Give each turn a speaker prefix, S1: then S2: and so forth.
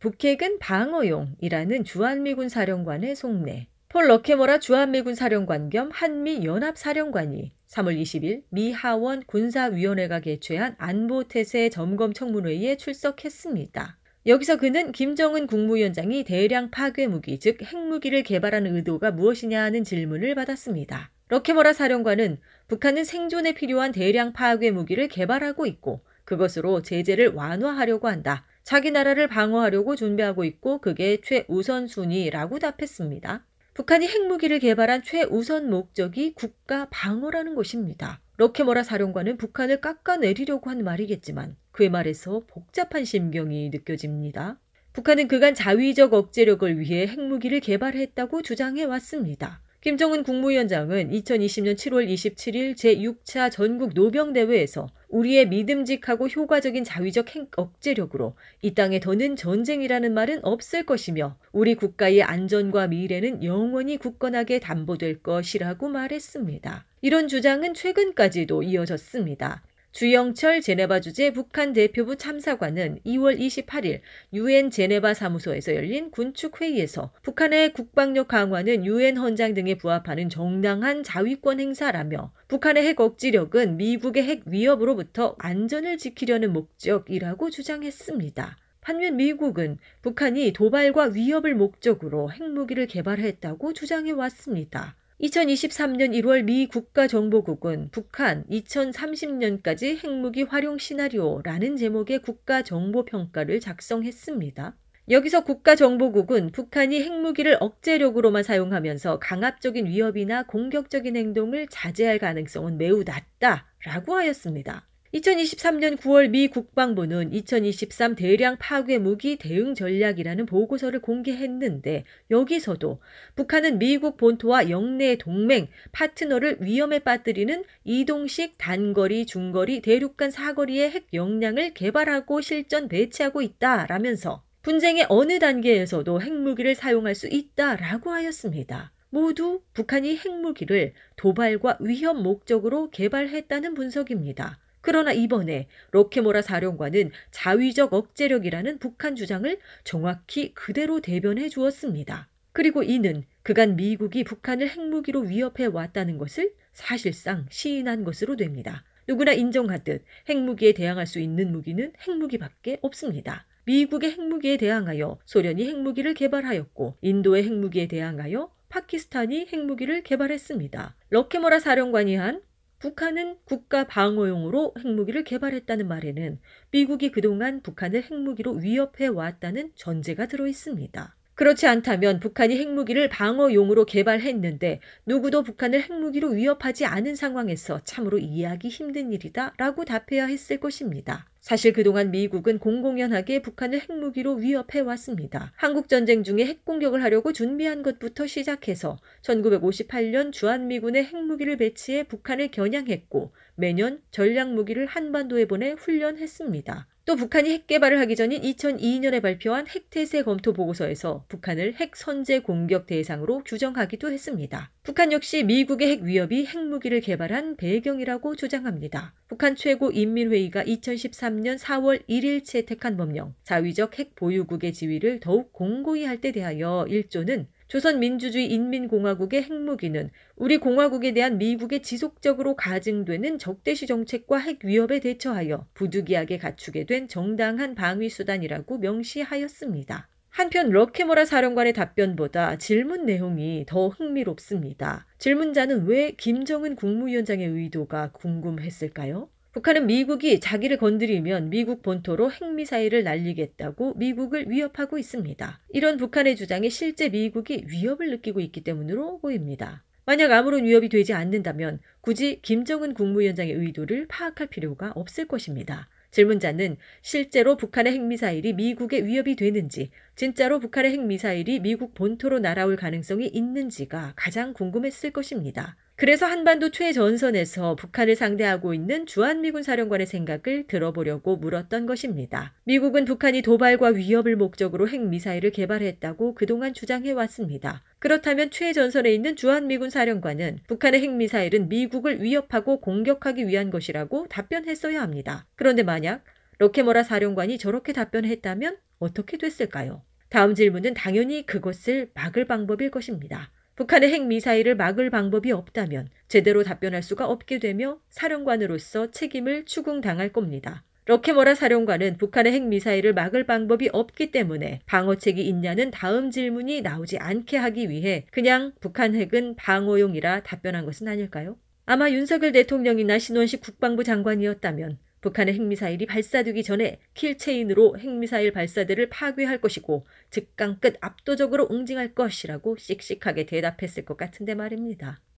S1: 북핵은 방어용이라는 주한미군 사령관의 속내. 폴 러케머라 주한미군 사령관 겸 한미연합사령관이 3월 20일 미 하원 군사위원회가 개최한 안보태세 점검 청문회에 의 출석했습니다. 여기서 그는 김정은 국무위원장이 대량 파괴 무기, 즉 핵무기를 개발하는 의도가 무엇이냐 하는 질문을 받았습니다. 러케머라 사령관은 북한은 생존에 필요한 대량 파괴 무기를 개발하고 있고 그것으로 제재를 완화하려고 한다. 자기 나라를 방어하려고 준비하고 있고 그게 최우선순위라고 답했습니다. 북한이 핵무기를 개발한 최우선 목적이 국가 방어라는 것입니다. 로케모라 사령관은 북한을 깎아내리려고 한 말이겠지만 그의 말에서 복잡한 심경이 느껴집니다. 북한은 그간 자위적 억제력을 위해 핵무기를 개발했다고 주장해 왔습니다. 김정은 국무위원장은 2020년 7월 27일 제6차 전국 노병대회에서 우리의 믿음직하고 효과적인 자위적 행 억제력으로 이 땅에 더는 전쟁이라는 말은 없을 것이며 우리 국가의 안전과 미래는 영원히 굳건하게 담보될 것이라고 말했습니다. 이런 주장은 최근까지도 이어졌습니다. 주영철 제네바 주재 북한 대표부 참사관은 2월 28일 유엔 제네바 사무소에서 열린 군축 회의에서 북한의 국방력 강화는 유엔 헌장 등에 부합하는 정당한 자위권 행사라며 북한의 핵 억지력은 미국의 핵 위협으로부터 안전을 지키려는 목적이라고 주장했습니다. 반면 미국은 북한이 도발과 위협을 목적으로 핵무기를 개발했다고 주장해 왔습니다. 2023년 1월 미 국가정보국은 북한 2030년까지 핵무기 활용 시나리오라는 제목의 국가정보평가를 작성했습니다. 여기서 국가정보국은 북한이 핵무기를 억제력으로만 사용하면서 강압적인 위협이나 공격적인 행동을 자제할 가능성은 매우 낮다라고 하였습니다. 2023년 9월 미 국방부는 2023 대량 파괴 무기 대응 전략이라는 보고서를 공개했는데 여기서도 북한은 미국 본토와 영내 동맹 파트너를 위험에 빠뜨리는 이동식 단거리, 중거리, 대륙간 사거리의 핵 역량을 개발하고 실전 배치하고 있다라면서 분쟁의 어느 단계에서도 핵무기를 사용할 수 있다라고 하였습니다. 모두 북한이 핵무기를 도발과 위협 목적으로 개발했다는 분석입니다. 그러나 이번에 로케모라 사령관은 자위적 억제력이라는 북한 주장을 정확히 그대로 대변해 주었습니다. 그리고 이는 그간 미국이 북한을 핵무기로 위협해 왔다는 것을 사실상 시인한 것으로 됩니다. 누구나 인정하듯 핵무기에 대항할 수 있는 무기는 핵무기밖에 없습니다. 미국의 핵무기에 대항하여 소련이 핵무기를 개발하였고 인도의 핵무기에 대항하여 파키스탄이 핵무기를 개발했습니다. 럭케모라 사령관이 한 북한은 국가 방어용으로 핵무기를 개발했다는 말에는 미국이 그동안 북한을 핵무기로 위협해 왔다는 전제가 들어 있습니다. 그렇지 않다면 북한이 핵무기를 방어용으로 개발했는데 누구도 북한을 핵무기로 위협하지 않은 상황에서 참으로 이해하기 힘든 일이다 라고 답해야 했을 것입니다. 사실 그동안 미국은 공공연하게 북한을 핵무기로 위협해왔습니다. 한국전쟁 중에 핵공격을 하려고 준비한 것부터 시작해서 1958년 주한미군의 핵무기를 배치해 북한을 겨냥했고 매년 전략무기를 한반도에 보내 훈련했습니다. 또 북한이 핵 개발을 하기 전인 2002년에 발표한 핵태세 검토 보고서에서 북한을 핵 선제 공격 대상으로 규정하기도 했습니다. 북한 역시 미국의 핵 위협이 핵무기를 개발한 배경이라고 주장합니다. 북한 최고 인민회의가 2013년 4월 1일 채택한 법령, 자위적 핵 보유국의 지위를 더욱 공고히 할 때 대하여 1조는 조선민주주의 인민공화국의 핵무기는 우리 공화국에 대한 미국의 지속적으로 가증되는 적대시 정책과 핵 위협에 대처하여 부득이하게 갖추게 된 정당한 방위수단이라고 명시하였습니다. 한편 럭키모라 사령관의 답변보다 질문 내용이 더 흥미롭습니다. 질문자는 왜 김정은 국무위원장의 의도가 궁금했을까요? 북한은 미국이 자기를 건드리면 미국 본토로 핵미사일을 날리겠다고 미국을 위협하고 있습니다. 이런 북한의 주장에 실제 미국이 위협을 느끼고 있기 때문으로 보입니다. 만약 아무런 위협이 되지 않는다면 굳이 김정은 국무위원장의 의도를 파악할 필요가 없을 것입니다. 질문자는 실제로 북한의 핵미사일이 미국에 위협이 되는지, 진짜로 북한의 핵미사일이 미국 본토로 날아올 가능성이 있는지가 가장 궁금했을 것입니다. 그래서 한반도 최전선에서 북한을 상대하고 있는 주한미군 사령관의 생각을 들어보려고 물었던 것입니다. 미국은 북한이 도발과 위협을 목적으로 핵미사일을 개발했다고 그동안 주장해왔습니다. 그렇다면 최전선에 있는 주한미군 사령관은 북한의 핵미사일은 미국을 위협하고 공격하기 위한 것이라고 답변했어야 합니다. 그런데 만약 로케모라 사령관이 저렇게 답변했다면 어떻게 됐을까요? 다음 질문은 당연히 그것을 막을 방법일 것입니다. 북한의 핵미사일을 막을 방법이 없다면 제대로 답변할 수가 없게 되며 사령관으로서 책임을 추궁당할 겁니다. 럭케머라 사령관은 북한의 핵미사일을 막을 방법이 없기 때문에 방어책이 있냐는 다음 질문이 나오지 않게 하기 위해 그냥 북한 핵은 방어용이라 답변한 것은 아닐까요? 아마 윤석열 대통령이나 신원식 국방부 장관이었다면 북한의 핵미사일이 발사되기 전에 킬체인으로 핵미사일 발사대를 파괴할 것이고 즉각 끝 압도적으로 응징할 것이라고 씩씩하게 대답했을 것 같은데 말입니다.